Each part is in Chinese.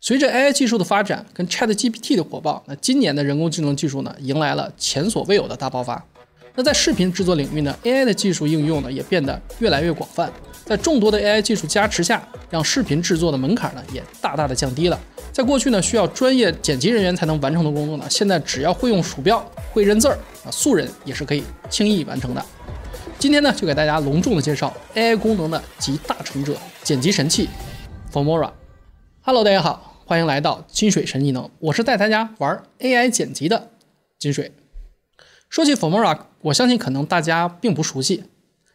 随着 AI 技术的发展跟 ChatGPT 的火爆，那今年的人工智能技术呢，迎来了前所未有的大爆发。那在视频制作领域呢，AI 的技术应用呢，也变得越来越广泛。在众多的 AI 技术加持下，让视频制作的门槛呢，也大大的降低了。在过去呢，需要专业剪辑人员才能完成的工作呢，现在只要会用鼠标，会认字儿啊，素人也是可以轻易完成的。今天呢，就给大家隆重的介绍 AI 功能的集大成者——剪辑神器 f o r m o r a Hello，大家好。欢迎来到金水神技能，我是带大家玩 AI 剪辑的金水。说起 Forma，我相信可能大家并不熟悉，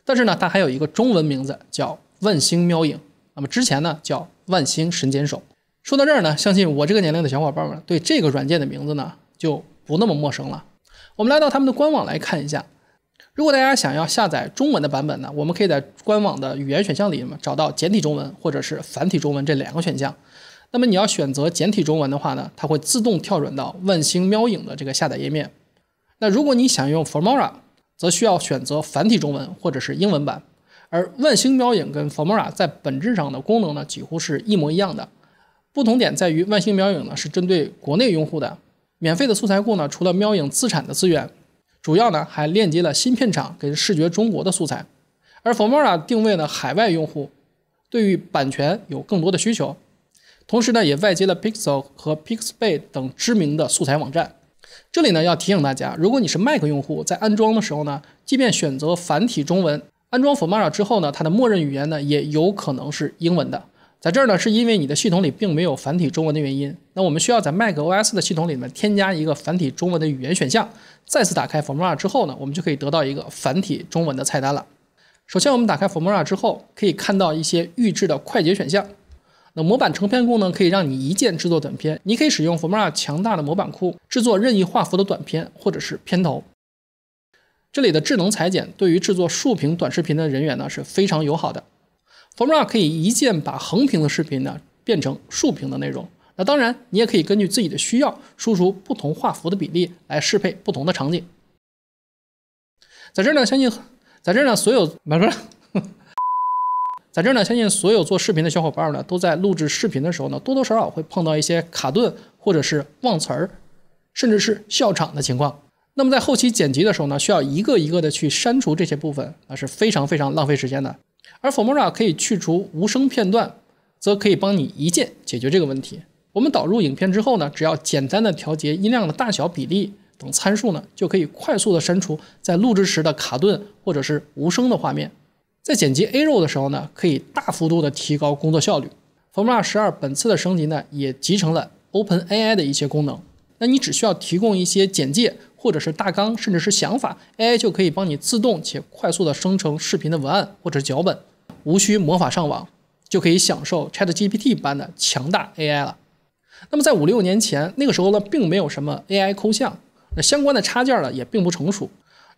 但是呢，它还有一个中文名字叫万星喵影。那么之前呢，叫万星神剪手。说到这儿呢，相信我这个年龄的小伙伴们对这个软件的名字呢就不那么陌生了。我们来到他们的官网来看一下。如果大家想要下载中文的版本呢，我们可以在官网的语言选项里面找到简体中文或者是繁体中文这两个选项。那么你要选择简体中文的话呢，它会自动跳转到万星喵影的这个下载页面。那如果你想用 Formora，则需要选择繁体中文或者是英文版。而万星喵影跟 Formora 在本质上的功能呢几乎是一模一样的，不同点在于万星喵影呢是针对国内用户的免费的素材库呢，除了喵影自产的资源，主要呢还链接了芯片厂跟视觉中国的素材。而 Formora 定位呢海外用户，对于版权有更多的需求。同时呢，也外接了 Pixel 和 Pixabay 等知名的素材网站。这里呢要提醒大家，如果你是 Mac 用户，在安装的时候呢，即便选择繁体中文，安装 f o r m a r a 之后呢，它的默认语言呢也有可能是英文的。在这儿呢，是因为你的系统里并没有繁体中文的原因。那我们需要在 MacOS 的系统里面添加一个繁体中文的语言选项。再次打开 f o r m a r a 之后呢，我们就可以得到一个繁体中文的菜单了。首先，我们打开 f o r m a r a 之后，可以看到一些预置的快捷选项。那模板成片功能可以让你一键制作短片，你可以使用 Forma 强大的模板库制作任意画幅的短片或者是片头。这里的智能裁剪对于制作竖屏短视频的人员呢是非常友好的，Forma 可以一键把横屏的视频呢变成竖屏的内容。那当然，你也可以根据自己的需要，输出不同画幅的比例来适配不同的场景。在这儿呢，相信在这儿呢，所有。在这儿呢，相信所有做视频的小伙伴呢，都在录制视频的时候呢，多多少少会碰到一些卡顿，或者是忘词儿，甚至是笑场的情况。那么在后期剪辑的时候呢，需要一个一个的去删除这些部分，那是非常非常浪费时间的。而 f o m o r a 可以去除无声片段，则可以帮你一键解决这个问题。我们导入影片之后呢，只要简单的调节音量的大小比例等参数呢，就可以快速的删除在录制时的卡顿或者是无声的画面。在剪辑 A-roll 的时候呢，可以大幅度的提高工作效率。Formula 十二本次的升级呢，也集成了 Open AI 的一些功能。那你只需要提供一些简介或者是大纲，甚至是想法，AI 就可以帮你自动且快速的生成视频的文案或者脚本，无需魔法上网，就可以享受 Chat GPT 般的强大 AI 了。那么在五六年前，那个时候呢，并没有什么 AI 抠像，那相关的插件呢，也并不成熟。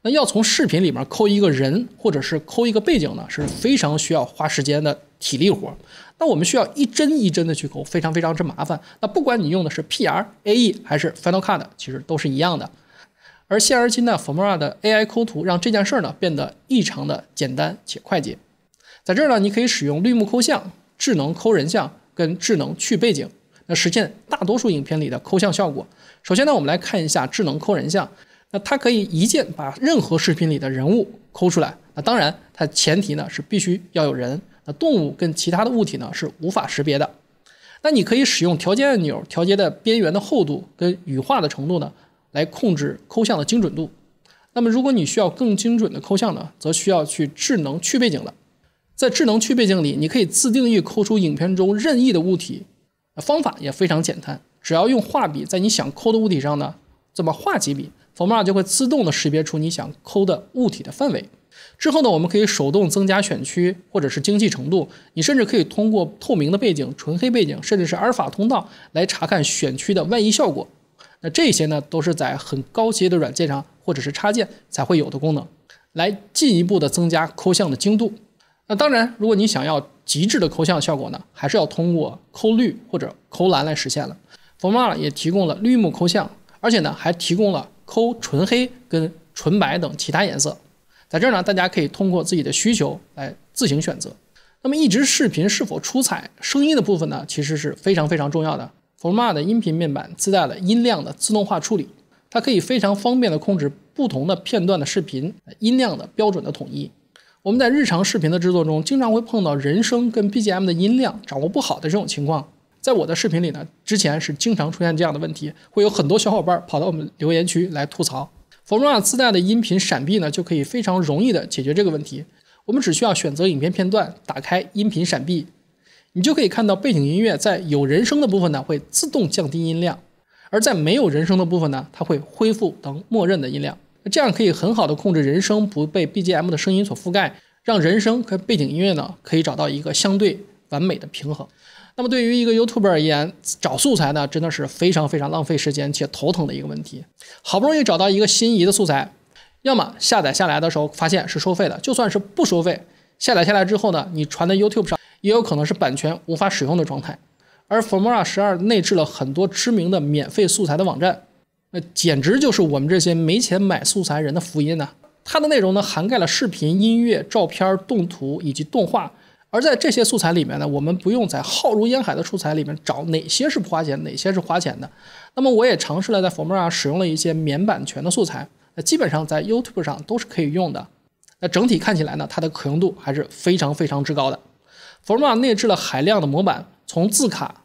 那要从视频里面抠一个人，或者是抠一个背景呢，是非常需要花时间的体力活儿。那我们需要一帧一帧的去抠，非常非常之麻烦。那不管你用的是 P R A E 还是 Final Cut 其实都是一样的。而现如今呢，Formula 的 AI 抠图让这件事儿呢变得异常的简单且快捷。在这儿呢，你可以使用绿幕抠像、智能抠人像跟智能去背景，那实现大多数影片里的抠像效果。首先呢，我们来看一下智能抠人像。那它可以一键把任何视频里的人物抠出来。那当然，它前提呢是必须要有人。那动物跟其他的物体呢是无法识别的。那你可以使用调节按钮调节的边缘的厚度跟羽化的程度呢，来控制抠像的精准度。那么如果你需要更精准的抠像呢，则需要去智能去背景了。在智能去背景里，你可以自定义抠出影片中任意的物体。方法也非常简单，只要用画笔在你想抠的物体上呢，这么画几笔。f o r m s l 就会自动的识别出你想抠的物体的范围，之后呢，我们可以手动增加选区或者是精细程度。你甚至可以通过透明的背景、纯黑背景，甚至是阿尔法通道来查看选区的外溢效果。那这些呢，都是在很高级的软件上或者是插件才会有的功能，来进一步的增加抠像的精度。那当然，如果你想要极致的抠像效果呢，还是要通过抠绿或者抠蓝来实现了。f o r m s l 也提供了绿幕抠像，而且呢，还提供了。抠纯黑跟纯白等其他颜色，在这儿呢，大家可以通过自己的需求来自行选择。那么，一支视频是否出彩，声音的部分呢，其实是非常非常重要的。Format 的音频面板自带了音量的自动化处理，它可以非常方便的控制不同的片段的视频音量的标准的统一。我们在日常视频的制作中，经常会碰到人声跟 BGM 的音量掌握不好的这种情况。在我的视频里呢，之前是经常出现这样的问题，会有很多小伙伴跑到我们留言区来吐槽。f o r m a 自带的音频闪避呢，就可以非常容易的解决这个问题。我们只需要选择影片片段，打开音频闪避，你就可以看到背景音乐在有人声的部分呢，会自动降低音量；而在没有人声的部分呢，它会恢复等默认的音量。这样可以很好的控制人声不被 BGM 的声音所覆盖，让人声和背景音乐呢，可以找到一个相对。完美的平衡。那么对于一个 YouTube 而言，找素材呢真的是非常非常浪费时间且头疼的一个问题。好不容易找到一个心仪的素材，要么下载下来的时候发现是收费的，就算是不收费，下载下来之后呢，你传到 YouTube 上也有可能是版权无法使用的状态。而 Formora 十二内置了很多知名的免费素材的网站，那简直就是我们这些没钱买素材人的福音呢。它的内容呢涵盖了视频、音乐、照片、动图以及动画。而在这些素材里面呢，我们不用在浩如烟海的素材里面找哪些是不花钱，哪些是花钱的。那么我也尝试了在 Forma 上使用了一些免版权的素材，那基本上在 YouTube 上都是可以用的。那整体看起来呢，它的可用度还是非常非常之高的。Forma 内置了海量的模板，从字卡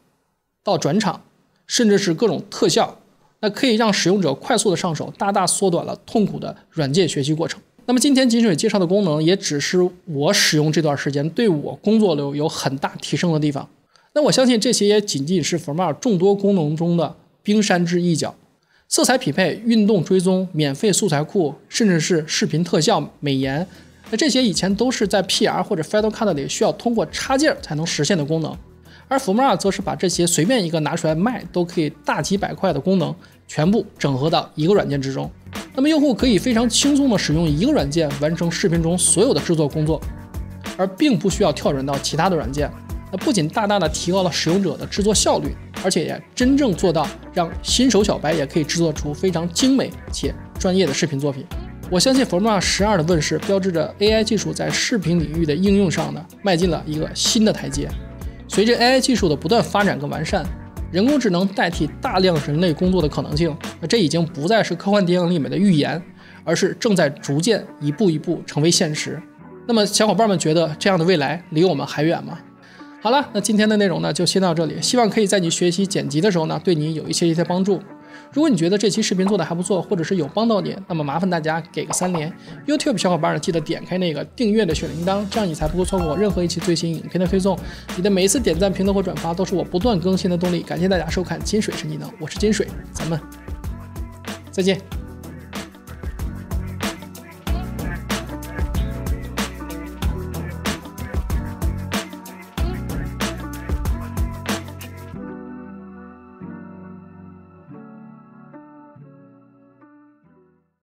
到转场，甚至是各种特效，那可以让使用者快速的上手，大大缩短了痛苦的软件学习过程。那么今天金水介绍的功能也只是我使用这段时间对我工作流有很大提升的地方。那我相信这些也仅仅是 f o r m a r a 众多功能中的冰山之一角。色彩匹配、运动追踪、免费素材库，甚至是视频特效、美颜，那这些以前都是在 PR 或者 Final Cut 里需要通过插件才能实现的功能，而 f o r m a r a 则是把这些随便一个拿出来卖都可以大几百块的功能全部整合到一个软件之中。那么，用户可以非常轻松地使用一个软件完成视频中所有的制作工作，而并不需要跳转到其他的软件。那不仅大大的提高了使用者的制作效率，而且也真正做到让新手小白也可以制作出非常精美且专业的视频作品。我相信 Formula 十二的问世，标志着 AI 技术在视频领域的应用上呢，迈进了一个新的台阶。随着 AI 技术的不断发展和完善。人工智能代替大量人类工作的可能性，那这已经不再是科幻电影里面的预言，而是正在逐渐一步一步成为现实。那么小伙伴们觉得这样的未来离我们还远吗？好了，那今天的内容呢就先到这里，希望可以在你学习剪辑的时候呢对你有一些一些帮助。如果你觉得这期视频做的还不错，或者是有帮到你，那么麻烦大家给个三连。YouTube 小伙伴呢，记得点开那个订阅的小铃铛，这样你才不会错过我任何一期最新影片的推送。你的每一次点赞、评论或转发，都是我不断更新的动力。感谢大家收看金水是你的》，我是金水，咱们再见。